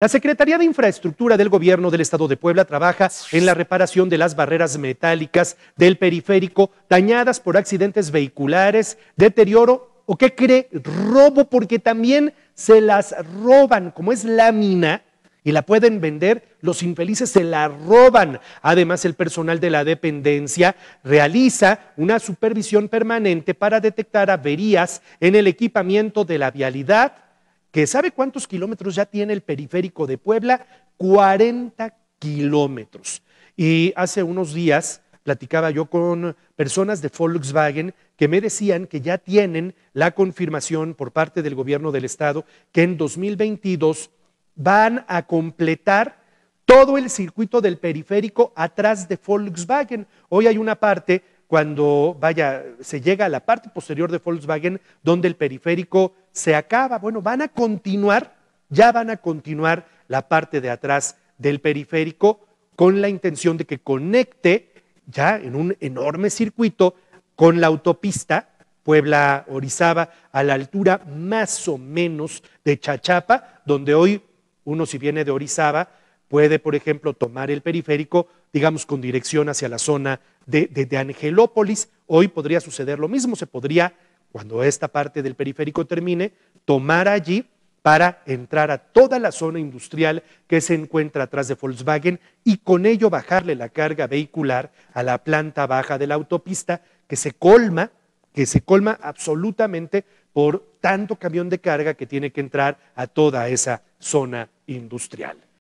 La Secretaría de Infraestructura del Gobierno del Estado de Puebla trabaja en la reparación de las barreras metálicas del periférico dañadas por accidentes vehiculares, deterioro o qué cree robo, porque también se las roban, como es lámina y la pueden vender, los infelices se la roban. Además, el personal de la dependencia realiza una supervisión permanente para detectar averías en el equipamiento de la vialidad que sabe cuántos kilómetros ya tiene el periférico de Puebla, 40 kilómetros. Y hace unos días platicaba yo con personas de Volkswagen que me decían que ya tienen la confirmación por parte del gobierno del estado que en 2022 van a completar todo el circuito del periférico atrás de Volkswagen. Hoy hay una parte cuando, vaya, se llega a la parte posterior de Volkswagen, donde el periférico se acaba. Bueno, van a continuar, ya van a continuar la parte de atrás del periférico con la intención de que conecte ya en un enorme circuito con la autopista Puebla-Orizaba a la altura más o menos de Chachapa, donde hoy uno si viene de Orizaba puede, por ejemplo, tomar el periférico digamos, con dirección hacia la zona de, Angelópolis. Hoy podría suceder lo mismo, se podría, cuando esta parte del periférico termine, tomar allí para entrar a toda la zona industrial que se encuentra atrás de Volkswagen y con ello bajarle la carga vehicular a la planta baja de la autopista que se colma, que se colma absolutamente por tanto camión de carga que tiene que entrar a toda esa zona industrial.